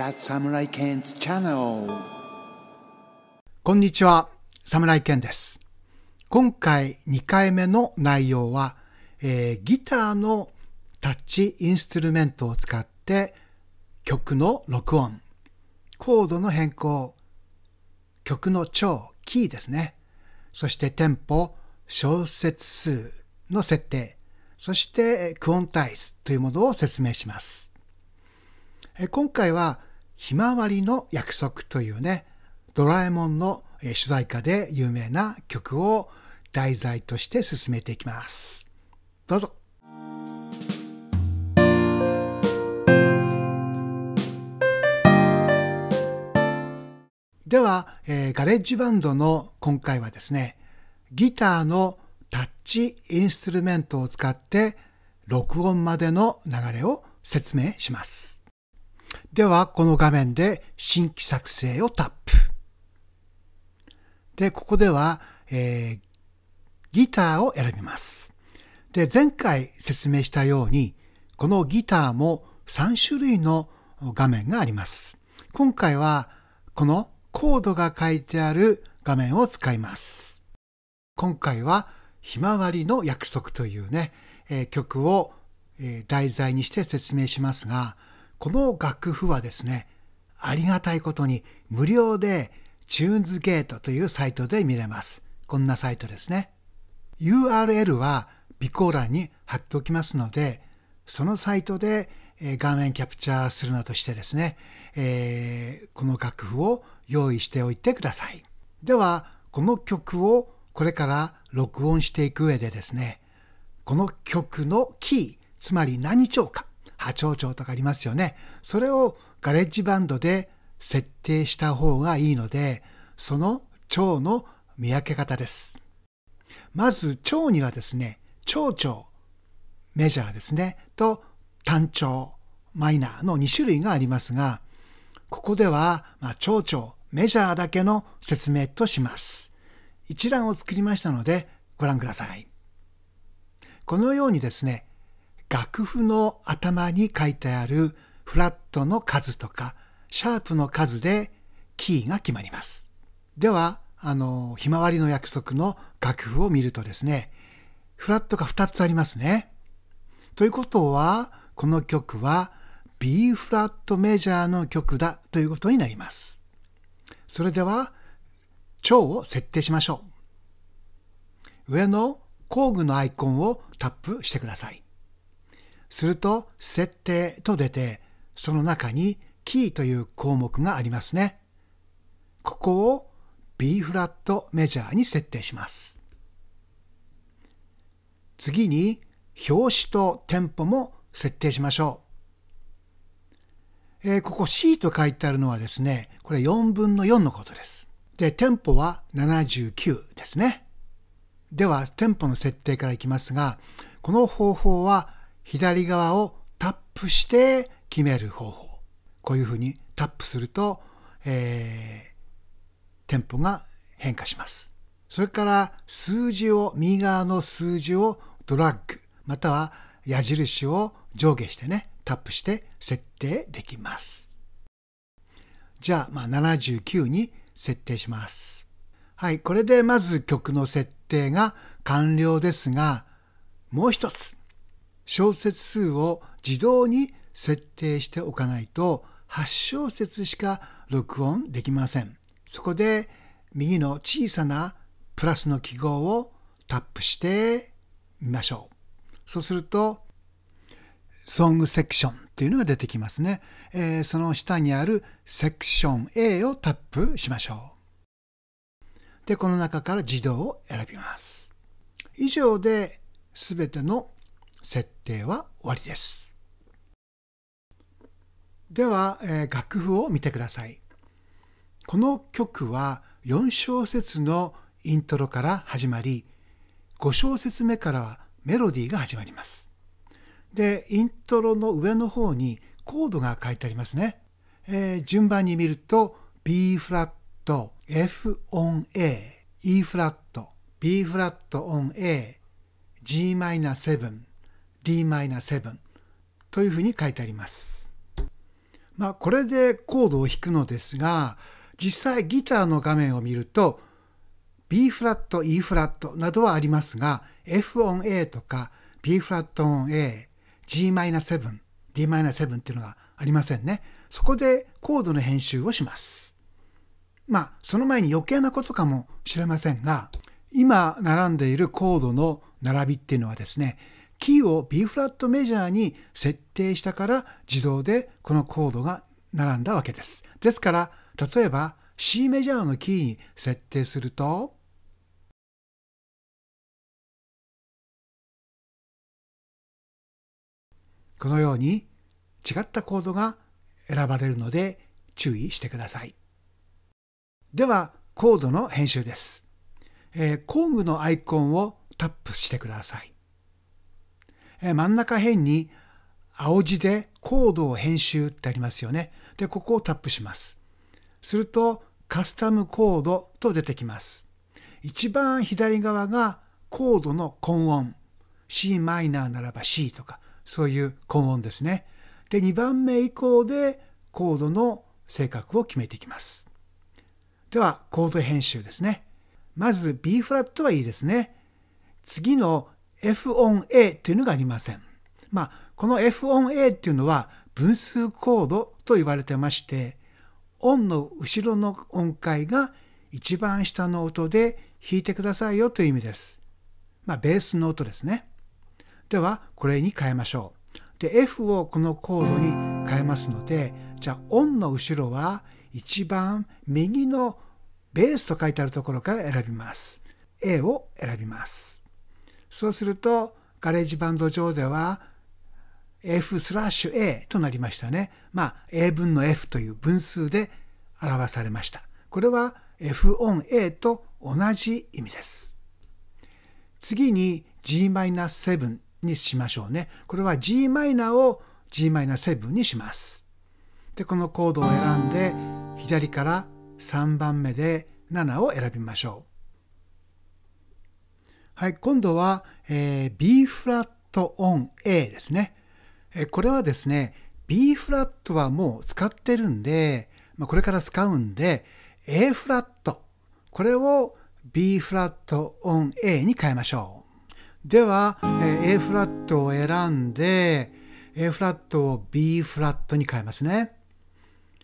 こんにちは、サムライケンです。今回2回目の内容は、えー、ギターのタッチインストゥルメントを使って曲の録音、コードの変更、曲の超キーですね。そしてテンポ、小節数の設定、そしてクオンタイズというものを説明します。今回はひまわりの約束というね、ドラえもんの主題歌で有名な曲を題材として進めていきます。どうぞ。では、えー、ガレッジバンドの今回はですね、ギターのタッチインストゥルメントを使って録音までの流れを説明します。では、この画面で新規作成をタップ。で、ここでは、えー、ギターを選びます。で、前回説明したように、このギターも3種類の画面があります。今回は、このコードが書いてある画面を使います。今回は、ひまわりの約束というね、えー、曲を、えー、題材にして説明しますが、この楽譜はですね、ありがたいことに無料で TunesGate というサイトで見れます。こんなサイトですね。URL は備考欄に貼っておきますので、そのサイトで画面キャプチャーするなどしてですね、えー、この楽譜を用意しておいてください。では、この曲をこれから録音していく上でですね、この曲のキー、つまり何調か、波長長とかありますよね。それをガレッジバンドで設定した方がいいので、その蝶の見分け方です。まず蝶にはですね、蝶々、メジャーですね、と単調、マイナーの2種類がありますが、ここでは、まあ、蝶メジャーだけの説明とします。一覧を作りましたのでご覧ください。このようにですね、楽譜の頭に書いてあるフラットの数とかシャープの数でキーが決まります。では、あの、ひまわりの約束の楽譜を見るとですね、フラットが2つありますね。ということは、この曲は B フラットメジャーの曲だということになります。それでは、超を設定しましょう。上の工具のアイコンをタップしてください。すると、設定と出て、その中にキーという項目がありますね。ここを B フラットメジャーに設定します。次に、表紙とテンポも設定しましょう。えー、ここ C と書いてあるのはですね、これ4分の4のことです。で、テンポは79ですね。では、テンポの設定からいきますが、この方法は左側をタップして決める方法こういうふうにタップすると、えー、テンポが変化しますそれから数字を右側の数字をドラッグまたは矢印を上下してねタップして設定できますじゃあまあ79に設定しますはいこれでまず曲の設定が完了ですがもう一つ小節数を自動に設定しておかないと8小節しか録音できません。そこで右の小さなプラスの記号をタップしてみましょう。そうすると、ソングセクションっていうのが出てきますね。えー、その下にあるセクション A をタップしましょう。で、この中から自動を選びます。以上で全ての設定は終わりです。では、え楽譜を見てください。この曲は4小節のイントロから始まり、5小節目からはメロディーが始まります。で、イントロの上の方にコードが書いてありますね。えー、順番に見ると B フラット、F on A、E フラット、B フラット on A、G マイナー7、Dm7 というふうに書いてあります。まあ、これでコードを弾くのですが実際ギターの画面を見ると B フラット E フラットなどはありますが F オン A とか B フラットオン A Gm7 マイナ Dm7 マイナっていうのがありませんねそこでコードの編集をしますまあその前に余計なことかもしれませんが今並んでいるコードの並びっていうのはですねキーを B フラットメジャーに設定したから自動でこのコードが並んだわけです。ですから例えば C メジャーのキーに設定するとこのように違ったコードが選ばれるので注意してください。ではコードの編集です。えー、工具のアイコンをタップしてください。真ん中辺に青字でコードを編集ってありますよね。で、ここをタップします。すると、カスタムコードと出てきます。一番左側がコードの根音。c マイナーならば C とか、そういう根音ですね。で、2番目以降でコードの性格を決めていきます。では、コード編集ですね。まず B フラットはいいですね。次の F on A というのがありません。まあ、この F on A っていうのは分数コードと言われてまして、音の後ろの音階が一番下の音で弾いてくださいよという意味です。まあ、ベースの音ですね。では、これに変えましょう。で、F をこのコードに変えますので、じゃあ、音の後ろは一番右のベースと書いてあるところから選びます。A を選びます。そうするとガレージバンド上では F スラッシュ A となりましたね。まあ、A 分の F という分数で表されました。これは F オン A と同じ意味です。次に Gm7 にしましょうね。これは Gm を Gm7 にします。で、このコードを選んで左から3番目で7を選びましょう。はい、今度は、えー、B フラットオン A ですね。えこれはですね、B フラットはもう使ってるんで、まあ、これから使うんで、A フラット。これを B フラットオン A に変えましょう。では、え A フラットを選んで、A フラットを B フラットに変えますね。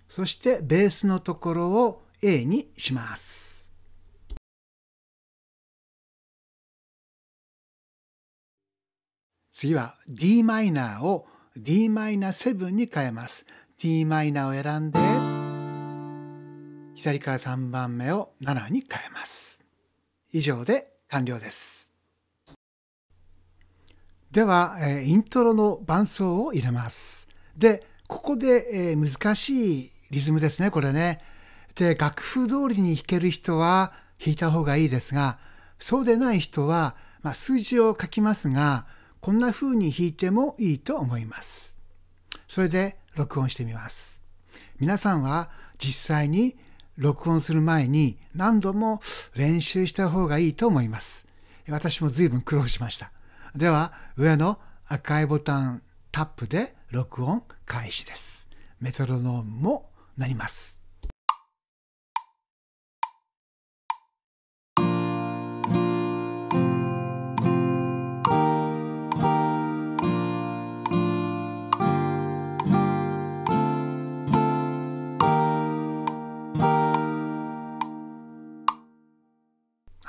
そして、ベースのところを A にします。次は d マイナーを d マイナー7に変えます。d マイナーを選んで左から3番目を7に変えます。以上で完了です。では、えイントロの伴奏を入れます。で、ここで、え難しいリズムですね、これね。で、楽譜通りに弾ける人は弾いた方がいいですが、そうでない人は、まあ、数字を書きますが、こんな風に弾いてもいいと思います。それで録音してみます。皆さんは実際に録音する前に何度も練習した方がいいと思います。私も随分苦労しました。では上の赤いボタンタップで録音開始です。メトロノームもなります。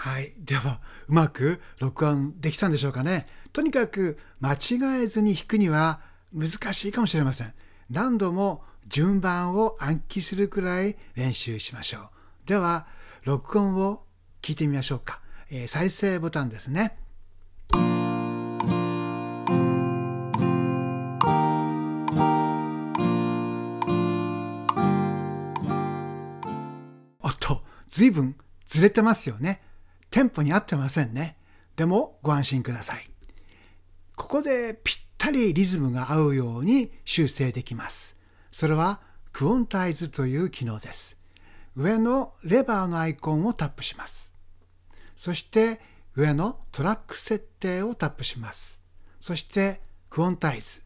はい、ではうまく録音できたんでしょうかねとにかく間違えずに弾くには難しいかもしれません何度も順番を暗記するくらい練習しましょうでは録音を聞いてみましょうか、えー、再生ボタンですねおっと随分ずれてますよね店舗に合ってませんね。でもご安心ください。ここでぴったりリズムが合うように修正できます。それはクオンタイズという機能です。上のレバーのアイコンをタップします。そして上のトラック設定をタップします。そしてクオンタイズ。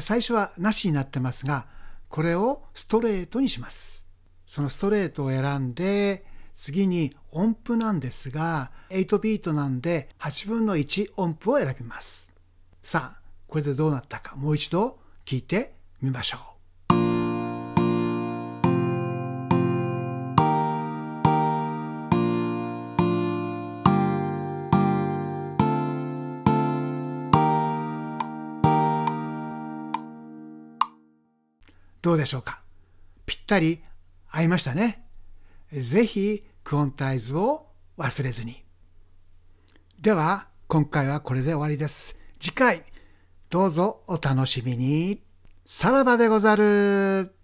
最初はなしになってますが、これをストレートにします。そのストレートを選んで、次に音符なんですが、8ビートなんで8分の1音符を選びます。さあ、これでどうなったかもう一度聞いてみましょう。どうでしょうかぴったり合いましたね。ぜひクオンタイズを忘れずに。では、今回はこれで終わりです。次回、どうぞお楽しみに。さらばでござる。